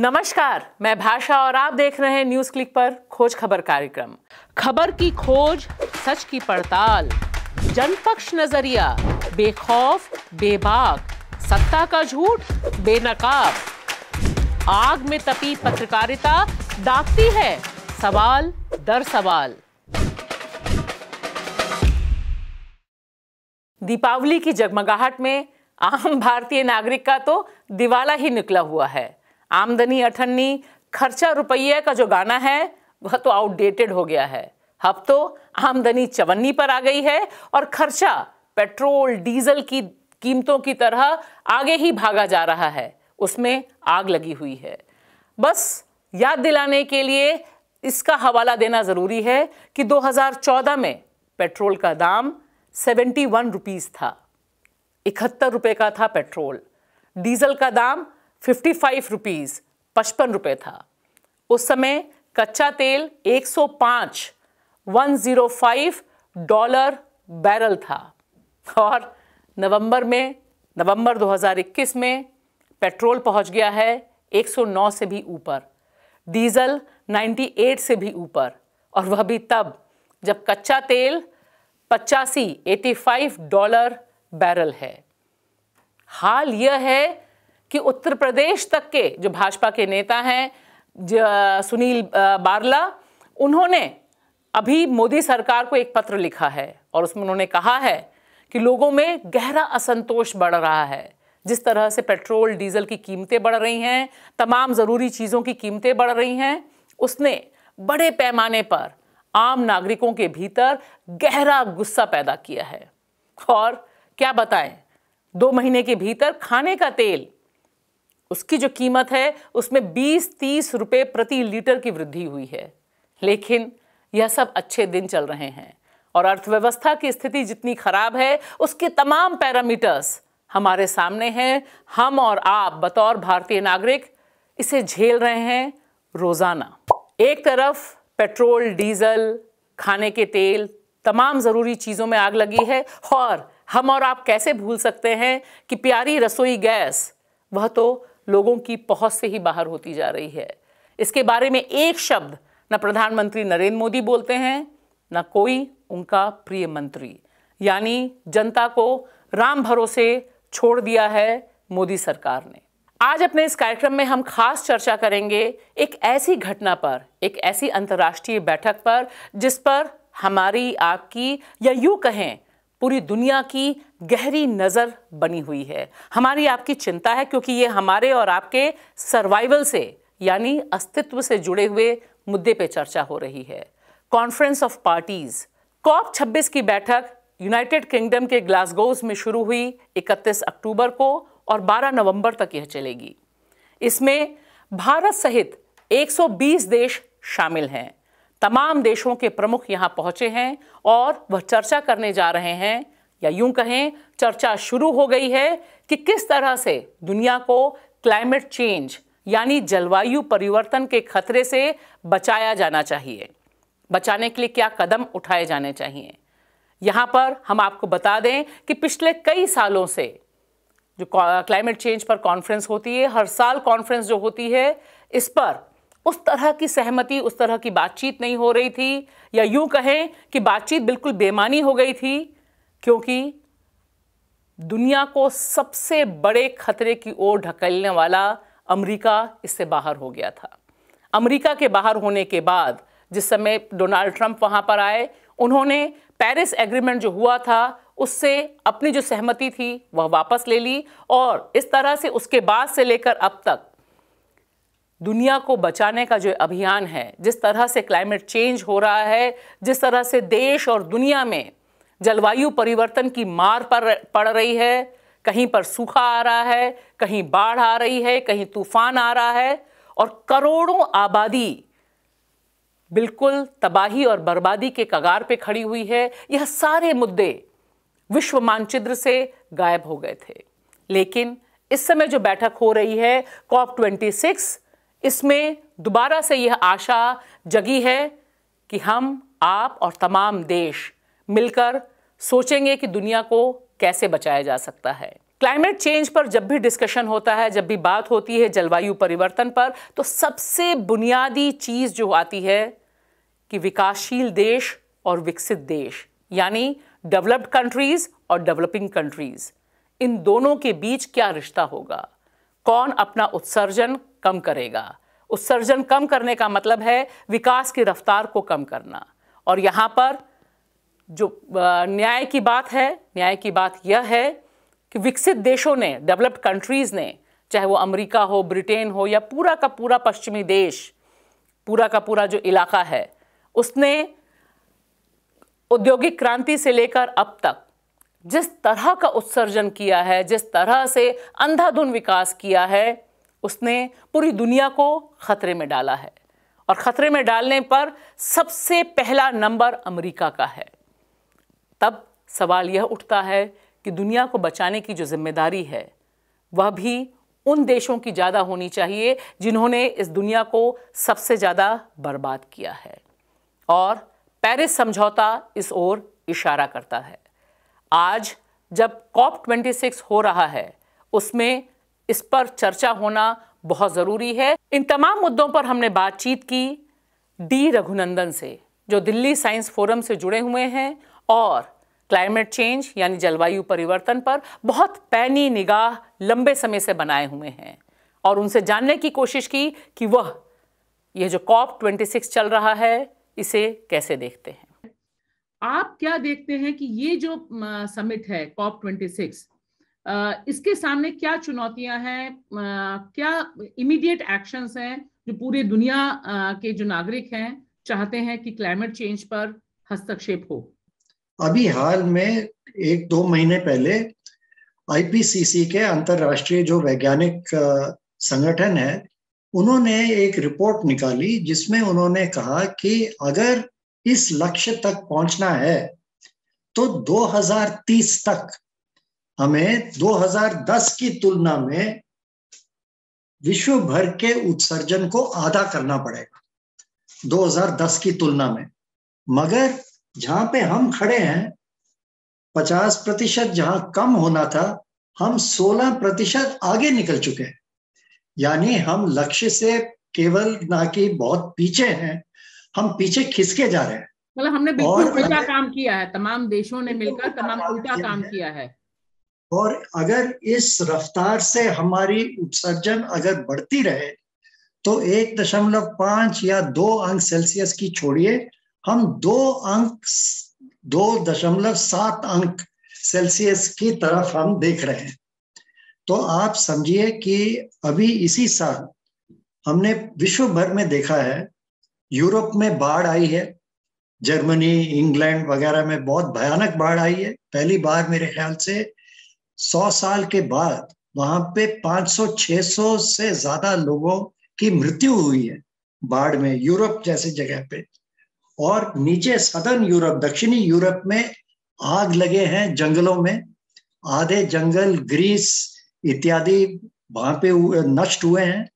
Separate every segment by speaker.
Speaker 1: नमस्कार मैं भाषा और आप देख रहे हैं न्यूज क्लिक पर खोज खबर कार्यक्रम खबर की खोज सच की पड़ताल जनपक्ष नजरिया बेखौफ बेबाक सत्ता का झूठ बेनकाब आग में तपी पत्रकारिता दागती है सवाल दर सवाल दीपावली की जगमगाहट में आम भारतीय नागरिक का तो दिवाला ही निकला हुआ है आमदनी अठन्नी खर्चा रुपये का जो गाना है वह तो आउटडेटेड हो गया है अब तो आमदनी चवन्नी पर आ गई है और खर्चा पेट्रोल डीजल की कीमतों की तरह आगे ही भागा जा रहा है उसमें आग लगी हुई है बस याद दिलाने के लिए इसका हवाला देना ज़रूरी है कि 2014 में पेट्रोल का दाम 71 रुपीस था इकहत्तर रुपये का था पेट्रोल डीजल का दाम फिफ्टी फाइव रुपीज़ पचपन रुपये था उस समय कच्चा तेल एक सौ one zero five dollar barrel था और नवंबर में नवंबर 2021 में पेट्रोल पहुंच गया है 109 से भी ऊपर डीजल 98 से भी ऊपर और वह भी तब जब कच्चा तेल पचासी फाइव डॉलर बैरल है हाल यह है कि उत्तर प्रदेश तक के जो भाजपा के नेता हैं सुनील बारला उन्होंने अभी मोदी सरकार को एक पत्र लिखा है और उसमें उन्होंने कहा है कि लोगों में गहरा असंतोष बढ़ रहा है जिस तरह से पेट्रोल डीजल की कीमतें बढ़ रही हैं तमाम ज़रूरी चीज़ों की कीमतें बढ़ रही हैं उसने बड़े पैमाने पर आम नागरिकों के भीतर गहरा गुस्सा पैदा किया है और क्या बताएं दो महीने के भीतर खाने का तेल उसकी जो कीमत है उसमें 20-30 रुपए प्रति लीटर की वृद्धि हुई है लेकिन यह सब अच्छे दिन चल रहे हैं और अर्थव्यवस्था की स्थिति जितनी खराब है उसके तमाम पैरामीटर्स हमारे सामने हैं हम और आप बतौर भारतीय नागरिक इसे झेल रहे हैं रोज़ाना एक तरफ पेट्रोल डीजल खाने के तेल तमाम ज़रूरी चीज़ों में आग लगी है और हम और आप कैसे भूल सकते हैं कि प्यारी रसोई गैस वह तो लोगों की पहुंच से ही बाहर होती जा रही है इसके बारे में एक शब्द न प्रधानमंत्री नरेंद्र मोदी बोलते हैं न कोई उनका प्रिय मंत्री यानी जनता को राम भरोसे छोड़ दिया है मोदी सरकार ने आज अपने इस कार्यक्रम में हम खास चर्चा करेंगे एक ऐसी घटना पर एक ऐसी अंतर्राष्ट्रीय बैठक पर जिस पर हमारी आपकी या यूं कहें पूरी दुनिया की गहरी नज़र बनी हुई है हमारी आपकी चिंता है क्योंकि ये हमारे और आपके सर्वाइवल से यानी अस्तित्व से जुड़े हुए मुद्दे पे चर्चा हो रही है कॉन्फ्रेंस ऑफ पार्टीज़ कॉप 26 की बैठक यूनाइटेड किंगडम के ग्लासगोज में शुरू हुई 31 अक्टूबर को और 12 नवंबर तक यह चलेगी इसमें भारत सहित 120 देश शामिल हैं तमाम देशों के प्रमुख यहाँ पहुँचे हैं और वह चर्चा करने जा रहे हैं या यूं कहें चर्चा शुरू हो गई है कि किस तरह से दुनिया को क्लाइमेट चेंज यानी जलवायु परिवर्तन के खतरे से बचाया जाना चाहिए बचाने के लिए क्या कदम उठाए जाने चाहिए यहाँ पर हम आपको बता दें कि पिछले कई सालों से जो क्लाइमेट चेंज पर कॉन्फ्रेंस होती है हर साल कॉन्फ्रेंस जो होती है इस पर उस तरह की सहमति उस तरह की बातचीत नहीं हो रही थी या यूं कहें कि बातचीत बिल्कुल बेमानी हो गई थी क्योंकि दुनिया को सबसे बड़े खतरे की ओर ढकेलने वाला अमेरिका इससे बाहर हो गया था अमेरिका के बाहर होने के बाद जिस समय डोनाल्ड ट्रंप वहाँ पर आए उन्होंने पेरिस एग्रीमेंट जो हुआ था उससे अपनी जो सहमति थी वह वापस ले ली और इस तरह से उसके बाद से लेकर अब तक दुनिया को बचाने का जो अभियान है जिस तरह से क्लाइमेट चेंज हो रहा है जिस तरह से देश और दुनिया में जलवायु परिवर्तन की मार पर पड़ रही है कहीं पर सूखा आ रहा है कहीं बाढ़ आ रही है कहीं तूफान आ रहा है और करोड़ों आबादी बिल्कुल तबाही और बर्बादी के कगार पे खड़ी हुई है यह सारे मुद्दे विश्व मानचित्र से गायब हो गए थे लेकिन इस समय जो बैठक हो रही है कॉप ट्वेंटी सिक्स इसमें दोबारा से यह आशा जगी है कि हम आप और तमाम देश मिलकर सोचेंगे कि दुनिया को कैसे बचाया जा सकता है क्लाइमेट चेंज पर जब भी डिस्कशन होता है जब भी बात होती है जलवायु परिवर्तन पर तो सबसे बुनियादी चीज़ जो आती है कि विकासशील देश और विकसित देश यानी डेवलप्ड कंट्रीज़ और डेवलपिंग कंट्रीज़ इन दोनों के बीच क्या रिश्ता होगा कौन अपना उत्सर्जन कम करेगा उत्सर्जन कम करने का मतलब है विकास की रफ्तार को कम करना और यहाँ पर जो न्याय की बात है न्याय की बात यह है कि विकसित देशों ने डेवलप्ड कंट्रीज़ ने चाहे वो अमेरिका हो ब्रिटेन हो या पूरा का पूरा पश्चिमी देश पूरा का पूरा जो इलाका है उसने औद्योगिक क्रांति से लेकर अब तक जिस तरह का उत्सर्जन किया है जिस तरह से अंधाधुन विकास किया है उसने पूरी दुनिया को ख़तरे में डाला है और ख़तरे में डालने पर सबसे पहला नंबर अमेरिका का है तब सवाल यह उठता है कि दुनिया को बचाने की जो जिम्मेदारी है वह भी उन देशों की ज़्यादा होनी चाहिए जिन्होंने इस दुनिया को सबसे ज़्यादा बर्बाद किया है और पेरिस समझौता इस ओर इशारा करता है आज जब कॉप सिक्स हो रहा है उसमें इस पर चर्चा होना बहुत ज़रूरी है इन तमाम मुद्दों पर हमने बातचीत की डी रघुनंदन से जो दिल्ली साइंस फोरम से जुड़े हुए हैं और क्लाइमेट चेंज यानी जलवायु परिवर्तन पर बहुत पैनी निगाह लंबे समय से बनाए हुए हैं और उनसे जानने की कोशिश की कि वह यह जो कॉप 26 चल रहा है इसे कैसे देखते हैं आप क्या देखते हैं कि ये जो समिट है कॉप 26 इसके सामने क्या चुनौतियां हैं क्या इमीडिएट एक्शंस हैं जो पूरे दुनिया के जो नागरिक हैं चाहते हैं कि क्लाइमेट चेंज पर हस्तक्षेप हो
Speaker 2: अभी हाल में एक दो महीने पहले आईपीसीसी के अंतरराष्ट्रीय जो वैज्ञानिक संगठन है उन्होंने एक रिपोर्ट निकाली जिसमें उन्होंने कहा कि अगर इस लक्ष्य तक पहुंचना है तो 2030 तक हमें 2010 की तुलना में विश्व भर के उत्सर्जन को आधा करना पड़ेगा 2010 की तुलना में मगर जहां पे हम खड़े हैं 50 प्रतिशत जहां कम होना था हम 16 प्रतिशत आगे निकल चुके हैं यानी हम लक्ष्य से केवल ना कि बहुत पीछे हैं हम पीछे खिसके जा रहे हैं
Speaker 1: मतलब हमने बिल्कुल उल्टा काम किया है तमाम देशों ने मिलकर तमाम उल्टा काम किया है
Speaker 2: और अगर इस रफ्तार से हमारी उत्सर्जन अगर बढ़ती रहे तो एक दशमलव पांच या दो अंक सेल्सियस की छोड़िए हम दो अंक दो दशमलव सात अंक सेल्सियस की तरफ हम देख रहे हैं तो आप समझिए कि अभी इसी साल हमने विश्व भर में देखा है यूरोप में बाढ़ आई है जर्मनी इंग्लैंड वगैरह में बहुत भयानक बाढ़ आई है पहली बार मेरे ख्याल से सौ साल के बाद वहां पे 500-600 से ज्यादा लोगों की मृत्यु हुई है बाढ़ में यूरोप जैसी जगह पे और नीचे सदर्न यूरोप दक्षिणी यूरोप में आग लगे हैं जंगलों में आधे जंगल ग्रीस इत्यादि वहां पे नष्ट हुए हैं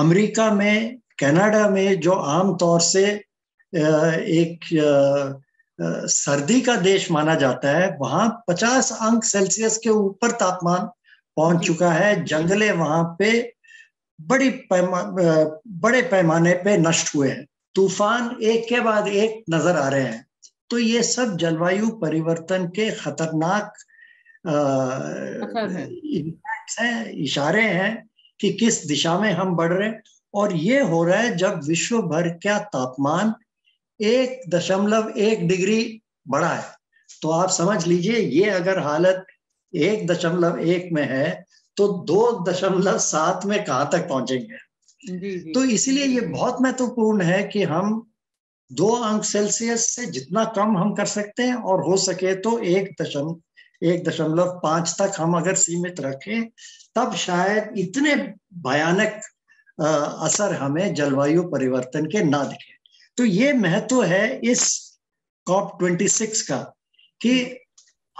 Speaker 2: अमेरिका में कनाडा में जो आम तौर से एक सर्दी का देश माना जाता है वहां 50 अंक सेल्सियस के ऊपर तापमान पहुंच चुका है जंगले वहां पे बड़ी पैमा बड़े पैमाने पे नष्ट हुए हैं तूफान एक के बाद एक नजर आ रहे हैं तो ये सब जलवायु परिवर्तन के खतरनाक इम्पैक्ट इशारे हैं कि किस दिशा में हम बढ़ रहे हैं और ये हो रहा है जब विश्व भर का तापमान एक दशमलव एक डिग्री बढ़ा है तो आप समझ लीजिए ये अगर हालत एक दशमलव एक में है तो दो दशमलव सात में कहाँ तक पहुंचेंगे जी जी। तो इसीलिए ये बहुत महत्वपूर्ण है कि हम दो अंक सेल्सियस से जितना कम हम कर सकते हैं और हो सके तो एक दशम एक दशमलव पांच तक हम अगर सीमित रखें तब शायद इतने भयानक असर हमें जलवायु परिवर्तन के ना दिखे तो ये महत्व है इस कॉप 26 का कि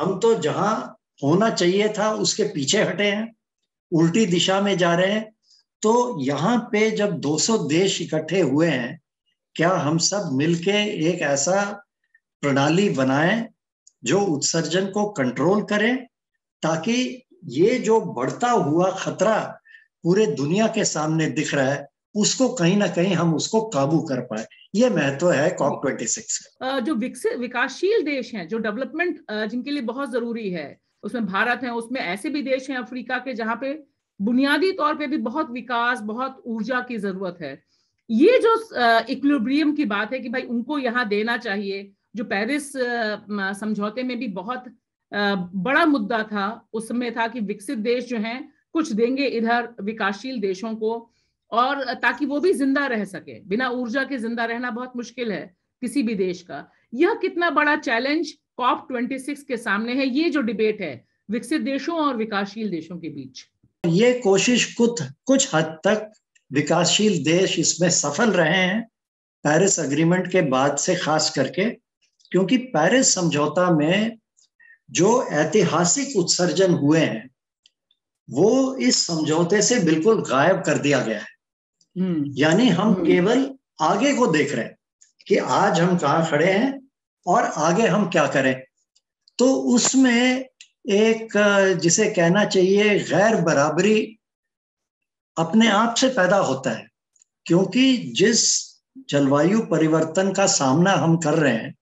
Speaker 2: हम तो जहां होना चाहिए था उसके पीछे हटे हैं उल्टी दिशा में जा रहे हैं तो यहाँ पे जब 200 देश इकट्ठे हुए हैं क्या हम सब मिलके एक ऐसा प्रणाली बनाएं जो उत्सर्जन को कंट्रोल करें ताकि ये जो बढ़ता हुआ खतरा पूरे दुनिया के सामने दिख रहा है उसको कहीं ना कहीं हम उसको काबू कर पाए ये महत्व है कॉप ट्वेंटी सिक्स
Speaker 1: जो विकसित विकासशील देश हैं जो डेवलपमेंट जिनके लिए बहुत जरूरी है उसमें भारत है उसमें ऐसे भी देश हैं अफ्रीका के जहाँ पे बुनियादी तौर पे भी बहुत विकास बहुत ऊर्जा की जरूरत है ये जो इक्विलिब्रियम की बात है कि भाई उनको यहाँ देना चाहिए जो पेरिस समझौते में भी बहुत बड़ा मुद्दा था उस समय था कि विकसित देश जो हैं कुछ देंगे इधर विकासशील देशों को और ताकि वो भी जिंदा रह सके बिना ऊर्जा के जिंदा रहना बहुत मुश्किल है किसी भी देश का यह कितना बड़ा चैलेंज कॉप ट्वेंटी सिक्स के सामने है ये जो डिबेट है विकसित देशों और विकासशील देशों के बीच
Speaker 2: ये कोशिश कुछ कुछ हद तक विकासशील देश इसमें सफल रहे हैं पेरिस अग्रीमेंट के बाद से खास करके क्योंकि पेरिस समझौता में जो ऐतिहासिक उत्सर्जन हुए हैं वो इस समझौते से बिल्कुल गायब कर दिया गया है हम्म। यानी हम हम्म। केवल आगे को देख रहे हैं कि आज हम कहाँ खड़े हैं और आगे हम क्या करें तो उसमें एक जिसे कहना चाहिए गैर बराबरी अपने आप से पैदा होता है क्योंकि जिस जलवायु परिवर्तन का सामना हम कर रहे हैं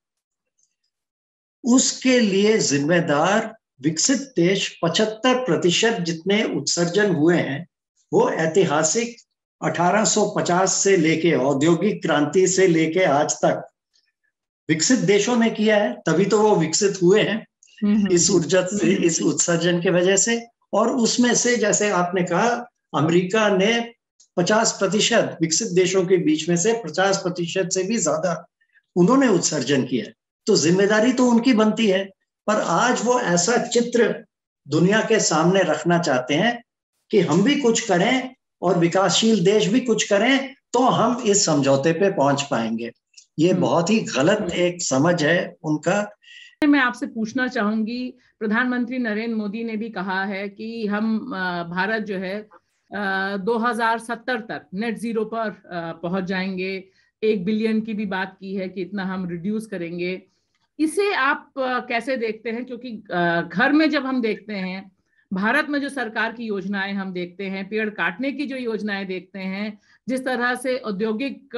Speaker 2: उसके लिए जिम्मेदार विकसित देश 75 प्रतिशत जितने उत्सर्जन हुए हैं वो ऐतिहासिक 1850 से लेके औद्योगिक क्रांति से लेके आज तक विकसित देशों ने किया है तभी तो वो विकसित हुए हैं हम्म, हम्म। इस ऊर्जा इस उत्सर्जन के वजह से और उसमें से जैसे आपने कहा अमेरिका ने 50 प्रतिशत विकसित देशों के बीच में से 50 प्रतिशत से भी ज्यादा उन्होंने उत्सर्जन किया तो जिम्मेदारी तो उनकी बनती है पर आज वो ऐसा चित्र दुनिया के सामने रखना चाहते हैं कि हम भी कुछ करें और विकासशील देश भी कुछ करें तो हम इस समझौते पे पहुंच पाएंगे ये हम्म। बहुत ही गलत एक समझ है उनका
Speaker 1: मैं आपसे पूछना चाहूंगी प्रधानमंत्री नरेंद्र मोदी ने भी कहा है कि हम भारत जो है 2070 तक नेट जीरो पर पहुंच जाएंगे एक बिलियन की भी बात की है कि इतना हम रिड्यूस करेंगे इसे आप कैसे देखते हैं क्योंकि घर में जब हम देखते हैं भारत में जो सरकार की योजनाएं हम देखते हैं पेड़ काटने की जो योजनाएं देखते हैं जिस तरह से औद्योगिक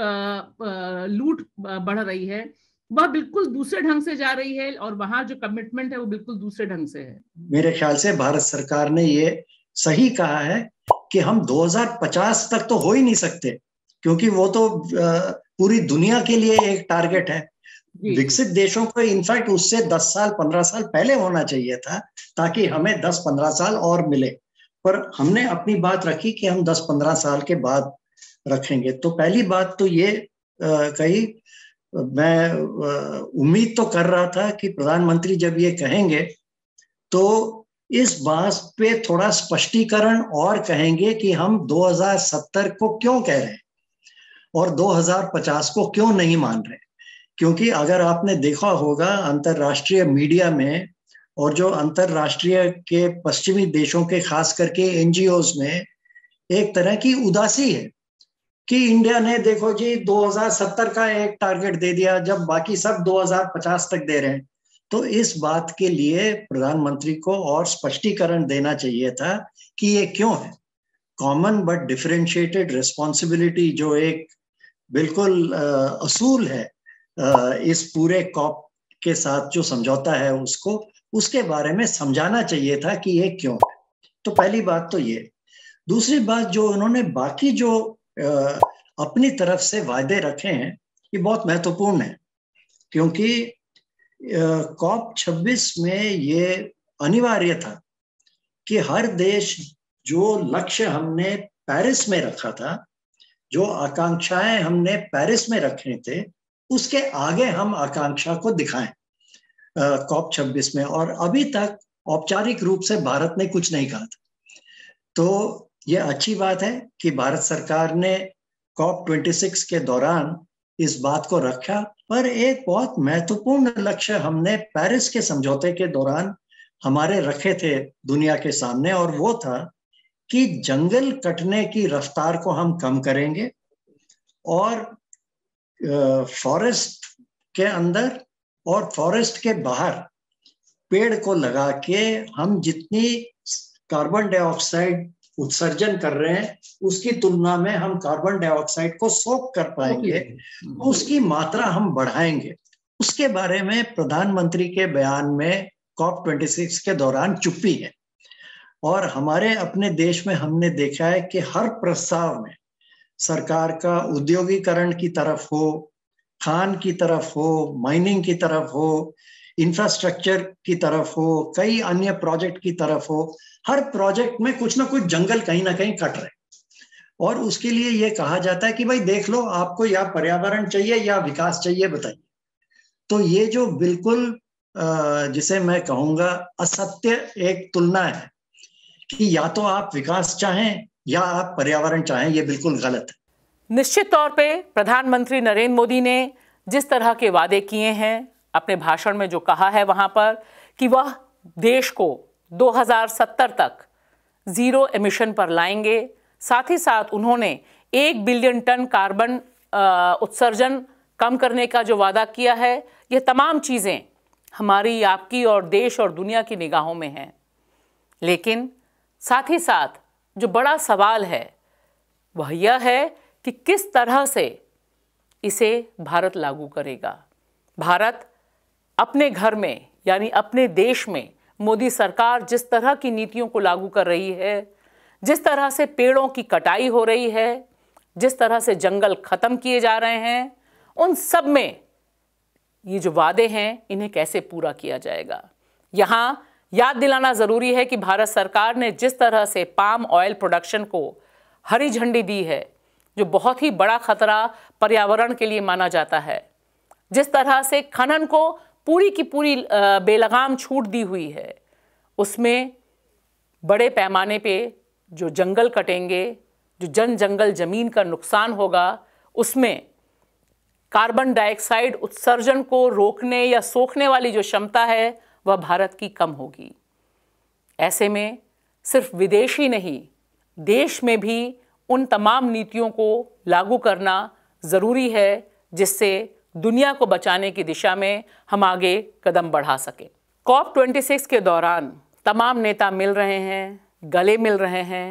Speaker 1: लूट बढ़ रही है वह बिल्कुल दूसरे ढंग से जा रही है और वहां जो कमिटमेंट है वो बिल्कुल दूसरे ढंग से है
Speaker 2: मेरे ख्याल से भारत सरकार ने ये सही कहा है कि हम 2050 तक तो हो ही नहीं सकते क्योंकि वो तो पूरी दुनिया के लिए एक टारगेट है विकसित देशों को इनफैक्ट उससे 10 साल 15 साल पहले होना चाहिए था ताकि हमें 10-15 साल और मिले पर हमने अपनी बात रखी कि हम 10-15 साल के बाद रखेंगे तो पहली बात तो ये कही मैं उम्मीद तो कर रहा था कि प्रधानमंत्री जब ये कहेंगे तो इस बात पे थोड़ा स्पष्टीकरण और कहेंगे कि हम 2070 को क्यों कह रहे हैं और 2050 को क्यों नहीं मान रहे क्योंकि अगर आपने देखा होगा अंतरराष्ट्रीय मीडिया में और जो अंतरराष्ट्रीय के पश्चिमी देशों के खास करके एनजीओज में एक तरह की उदासी है कि इंडिया ने देखो जी 2070 का एक टारगेट दे दिया जब बाकी सब 2050 तक दे रहे हैं तो इस बात के लिए प्रधानमंत्री को और स्पष्टीकरण देना चाहिए था कि ये क्यों है कॉमन बट डिफरेंशिएटेड रिस्पॉन्सिबिलिटी जो एक बिल्कुल असूल है इस पूरे कॉप के साथ जो समझौता है उसको उसके बारे में समझाना चाहिए था कि ये क्यों है तो पहली बात तो ये दूसरी बात जो उन्होंने बाकी जो अपनी तरफ से वायदे रखे हैं ये बहुत महत्वपूर्ण है क्योंकि कॉप 26 में ये अनिवार्य था कि हर देश जो लक्ष्य हमने पेरिस में रखा था जो आकांक्षाएं हमने पेरिस में रखे थे उसके आगे हम आकांक्षा को दिखाएं कॉप छब्बीस में और अभी तक औपचारिक रूप से भारत ने कुछ नहीं कहा था तो ये अच्छी बात है कि भारत सरकार ने कॉप सिक्स के दौरान इस बात को रखा पर एक बहुत महत्वपूर्ण लक्ष्य हमने पेरिस के समझौते के दौरान हमारे रखे थे दुनिया के सामने और वो था कि जंगल कटने की रफ्तार को हम कम करेंगे और फॉरेस्ट के अंदर और फॉरेस्ट के बाहर पेड़ को लगा के हम जितनी कार्बन डाइऑक्साइड उत्सर्जन कर रहे हैं उसकी तुलना में हम कार्बन डाइऑक्साइड को सोख कर पाएंगे तो उसकी मात्रा हम बढ़ाएंगे उसके बारे में प्रधानमंत्री के बयान में कॉप 26 के दौरान चुप्पी है और हमारे अपने देश में हमने देखा है कि हर प्रस्ताव में सरकार का उद्योगीकरण की तरफ हो खान की तरफ हो माइनिंग की तरफ हो इंफ्रास्ट्रक्चर की तरफ हो कई अन्य प्रोजेक्ट की तरफ हो हर प्रोजेक्ट में कुछ ना कुछ जंगल कहीं ना कहीं कट रहे और उसके लिए ये कहा जाता है कि भाई देख लो आपको या पर्यावरण चाहिए या विकास चाहिए बताइए तो ये जो बिल्कुल जिसे मैं कहूंगा असत्य एक तुलना है कि या तो आप विकास चाहें या आप पर्यावरण चाहें ये बिल्कुल गलत
Speaker 1: है निश्चित तौर पे प्रधानमंत्री नरेंद्र मोदी ने जिस तरह के वादे किए हैं अपने भाषण में जो कहा है वहाँ पर कि वह देश को 2070 तक ज़ीरो एमिशन पर लाएंगे साथ ही साथ उन्होंने एक बिलियन टन कार्बन उत्सर्जन कम करने का जो वादा किया है ये तमाम चीज़ें हमारी आपकी और देश और दुनिया की निगाहों में हैं लेकिन साथ ही साथ जो बड़ा सवाल है वह यह है कि किस तरह से इसे भारत लागू करेगा भारत अपने घर में यानी अपने देश में मोदी सरकार जिस तरह की नीतियों को लागू कर रही है जिस तरह से पेड़ों की कटाई हो रही है जिस तरह से जंगल ख़त्म किए जा रहे हैं उन सब में ये जो वादे हैं इन्हें कैसे पूरा किया जाएगा यहाँ याद दिलाना ज़रूरी है कि भारत सरकार ने जिस तरह से पाम ऑयल प्रोडक्शन को हरी झंडी दी है जो बहुत ही बड़ा खतरा पर्यावरण के लिए माना जाता है जिस तरह से खनन को पूरी की पूरी बेलगाम छूट दी हुई है उसमें बड़े पैमाने पे जो जंगल कटेंगे जो जन जंगल ज़मीन का नुकसान होगा उसमें कार्बन डाइऑक्साइड उत्सर्जन को रोकने या सोखने वाली जो क्षमता है वह भारत की कम होगी ऐसे में सिर्फ विदेश ही नहीं देश में भी उन तमाम नीतियों को लागू करना ज़रूरी है जिससे दुनिया को बचाने की दिशा में हम आगे कदम बढ़ा सकें कॉप 26 के दौरान तमाम नेता मिल रहे हैं गले मिल रहे हैं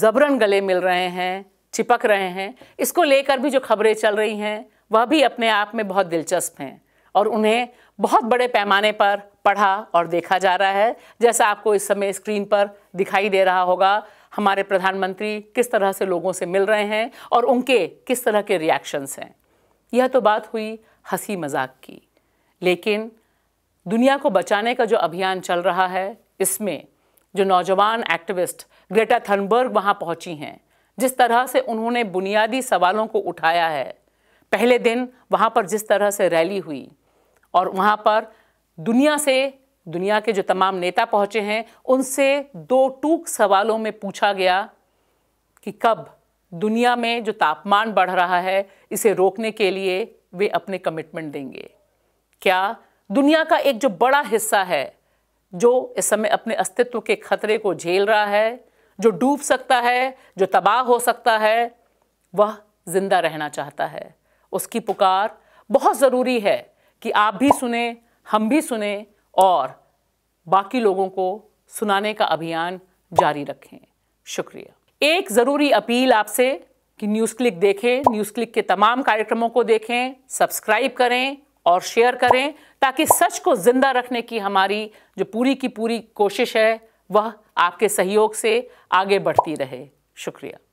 Speaker 1: जबरन गले मिल रहे हैं चिपक रहे हैं इसको लेकर भी जो खबरें चल रही हैं वह भी अपने आप में बहुत दिलचस्प हैं और उन्हें बहुत बड़े पैमाने पर पढ़ा और देखा जा रहा है जैसा आपको इस समय स्क्रीन पर दिखाई दे रहा होगा हमारे प्रधानमंत्री किस तरह से लोगों से मिल रहे हैं और उनके किस तरह के रिएक्शंस हैं यह तो बात हुई हंसी मजाक की लेकिन दुनिया को बचाने का जो अभियान चल रहा है इसमें जो नौजवान एक्टिविस्ट ग्रेटा थनबर्ग वहाँ पहुँची हैं जिस तरह से उन्होंने बुनियादी सवालों को उठाया है पहले दिन वहाँ पर जिस तरह से रैली हुई और वहाँ पर दुनिया से दुनिया के जो तमाम नेता पहुँचे हैं उनसे दो टूक सवालों में पूछा गया कि कब दुनिया में जो तापमान बढ़ रहा है इसे रोकने के लिए वे अपने कमिटमेंट देंगे क्या दुनिया का एक जो बड़ा हिस्सा है जो इस समय अपने अस्तित्व के खतरे को झेल रहा है जो डूब सकता है जो तबाह हो सकता है वह जिंदा रहना चाहता है उसकी पुकार बहुत ज़रूरी है कि आप भी सुने हम भी सुने और बाकी लोगों को सुनाने का अभियान जारी रखें शुक्रिया एक ज़रूरी अपील आपसे कि न्यूज़ क्लिक देखें न्यूज़ क्लिक के तमाम कार्यक्रमों को देखें सब्सक्राइब करें और शेयर करें ताकि सच को ज़िंदा रखने की हमारी जो पूरी की पूरी कोशिश है वह आपके सहयोग से आगे बढ़ती रहे शुक्रिया